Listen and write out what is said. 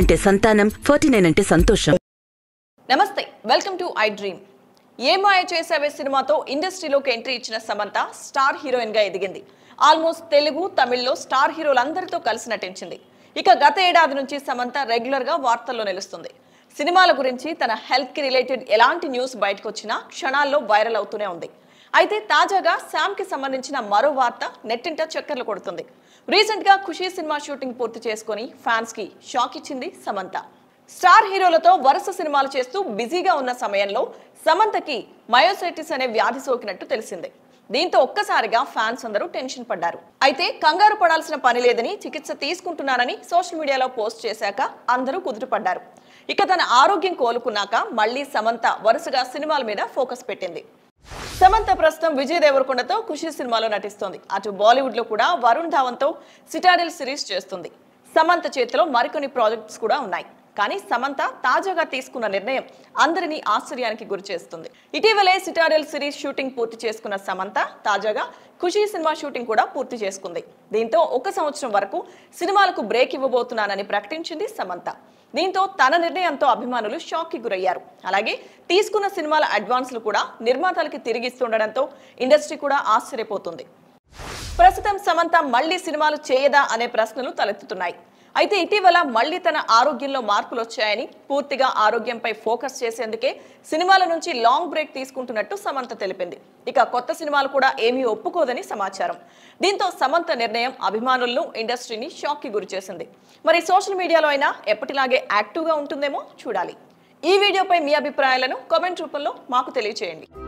అంటే సంతానం forty nine అంటే సంతోషం నమస్తే welcome to iDream Ye Maaya Chesave సినిమాతో ఇండస్ట్రీలోకి ఎంట్రీ ఇచ్చిన సమంత స్టార్ హీరోయిన్ గా ఎదిగింది ఆల్మోస్ట్ తెలుగు తమిళ్లో స్టార్ హీరోలందరితో కలిసి నటించింది ఇక గత ఏడాది నుంచి సమంత రెగ్యులర్ గా వార్తల్లో నిలుస్తుంది సినిమాల గురించి తన హెల్త్ కి రిలేటెడ్ ఎలాంటి న్యూస్ బయటకు వచ్చినా క్షణాల్లో వైరల్ అవుతూనే ఉంది అయితే తాజాగా కి సంబంధించిన మరో వార్త నెట్టింట చక్కర్లు కొడుతుంది రీసెంట్గా ఖుషీ సినిమా షూటింగ్ పూర్తి చేసుకుని ఫ్యాన్స్కి షాక్ ఇచ్చింది సమంత స్టార్ హీరోలతో వరుస సినిమాలు చేస్తూ బిజీగా ఉన్న సమయంలో సమంతకి మయోసైటిస్ అనే వ్యాధి సోకినట్టు తెలిసింది దీంతో ఒక్కసారిగా ఫ్యాన్స్ అందరూ టెన్షన్ పడ్డారు అయితే కంగారు పడాల్సిన పని లేదని చికిత్స తీసుకుంటున్నానని సోషల్ మీడియాలో పోస్ట్ చేశాక అందరూ కుదురుపడ్డారు ఇక తన ఆరోగ్యం కోలుకున్నాక మళ్లీ సమంత వరుసగా సినిమాల మీద ఫోకస్ పెట్టింది సమంత ప్రస్తుతం విజయ్ దేవరకొండతో ఖుషి సినిమాలో నటిస్తోంది అటు బాలీవుడ్ లో కూడా వరుణ్ ధావన్తో సిటాడెల్ సిరీస్ చేస్తుంది సమంత చేతిలో మరికొన్ని ప్రాజెక్ట్స్ కూడా ఉన్నాయి కానీ సమంత తాజాగా తీసుకున్న నిర్ణయం అందరినీ ఆశ్చర్యానికి గురి చేస్తుంది ఇటీవలే సిటాడెల్ సిరీస్ షూటింగ్ పూర్తి చేసుకున్న సమంత తాజాగా ఖుషీ సినిమా షూటింగ్ కూడా పూర్తి చేసుకుంది దీంతో ఒక సంవత్సరం వరకు సినిమాలకు బ్రేక్ ఇవ్వబోతున్నానని ప్రకటించింది సమంత దీంతో తన నిర్ణయంతో అభిమానులు షాక్ కి గురయ్యారు అలాగే తీసుకున్న సినిమాల అడ్వాన్స్లు కూడా నిర్మాతలకి తిరిగిస్తుండడంతో ఇండస్ట్రీ కూడా ఆశ్చర్యపోతుంది ప్రస్తుతం సమంత మళ్లీ సినిమాలు చేయదా అనే ప్రశ్నలు తలెత్తుతున్నాయి అయితే ఇటీవల మళ్ళీ తన ఆరోగ్యంలో మార్పులు వచ్చాయని పూర్తిగా ఆరోగ్యంపై ఫోకస్ చేసేందుకే సినిమాల నుంచి లాంగ్ బ్రేక్ తీసుకుంటున్నట్టు సమంత తెలిపింది ఇక కొత్త సినిమాలు కూడా ఏమీ ఒప్పుకోదని సమాచారం దీంతో సమంత నిర్ణయం అభిమానులను ఇండస్ట్రీని షాక్ కి గురిచేసింది మరి సోషల్ మీడియాలో అయినా ఎప్పటిలాగే యాక్టివ్గా ఉంటుందేమో చూడాలి ఈ వీడియోపై మీ అభిప్రాయాలను కామెంట్ రూపంలో మాకు తెలియచేయండి